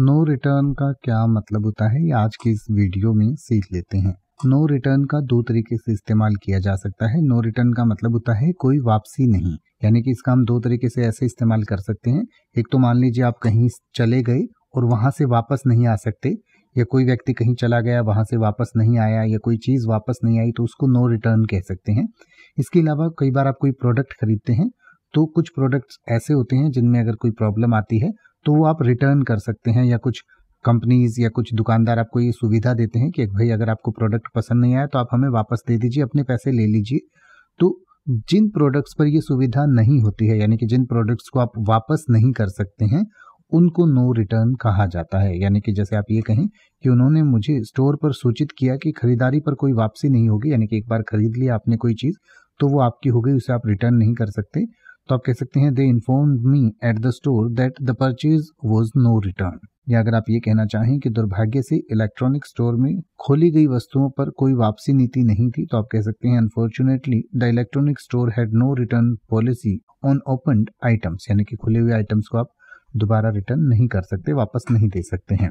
no no return का क्या मतलब होता है ये आज की इस वीडियो में सीख लेते हैं नो no रिटर्न का दो तरीके से इस्तेमाल किया जा सकता है नो no रिटर्न का मतलब होता है कोई वापसी नहीं यानी कि इसका हम दो तरीके से ऐसे इस्तेमाल कर सकते हैं एक तो मान लीजिए आप कहीं चले गए और वहाँ से वापस नहीं आ सकते या कोई व्यक्ति कहीं चला गया वहाँ से वापस नहीं आया या कोई चीज़ वापस नहीं आई तो उसको नो रिटर्न कह सकते हैं इसके अलावा कई बार आप कोई प्रोडक्ट खरीदते हैं तो कुछ प्रोडक्ट्स ऐसे होते हैं जिनमें अगर कोई प्रॉब्लम आती है तो वो आप रिटर्न कर सकते हैं या कुछ कंपनीज या कुछ दुकानदार आपको ये सुविधा देते हैं कि भाई अगर आपको प्रोडक्ट पसंद नहीं आया तो आप हमें वापस दे दीजिए अपने पैसे ले लीजिए तो जिन प्रोडक्ट्स पर ये सुविधा नहीं होती है यानी कि जिन प्रोडक्ट्स को आप वापस नहीं कर सकते हैं उनको नो रिटर्न कहा जाता है यानी कि जैसे आप ये कहें कि उन्होंने मुझे स्टोर पर सूचित किया कि खरीदारी पर कोई वापसी नहीं होगी यानी कि एक बार खरीद लिया आपने कोई चीज़ तो वो आपकी हो गई उसे आप रिटर्न नहीं कर सकते तो आप कह सकते हैं they inform me at the store that the purchase was no return या अगर आप ये कहना चाहें कि दुर्भाग्य से इलेक्ट्रॉनिक स्टोर में खोली गई वस्तुओं पर कोई वापसी नीति नहीं थी तो आप कह सकते हैं unfortunately the electronic store had no return policy on open items यानी कि खुले हुए आइटम्स को आप दोबारा रिटर्न नहीं कर सकते वापस नहीं दे सकते हैं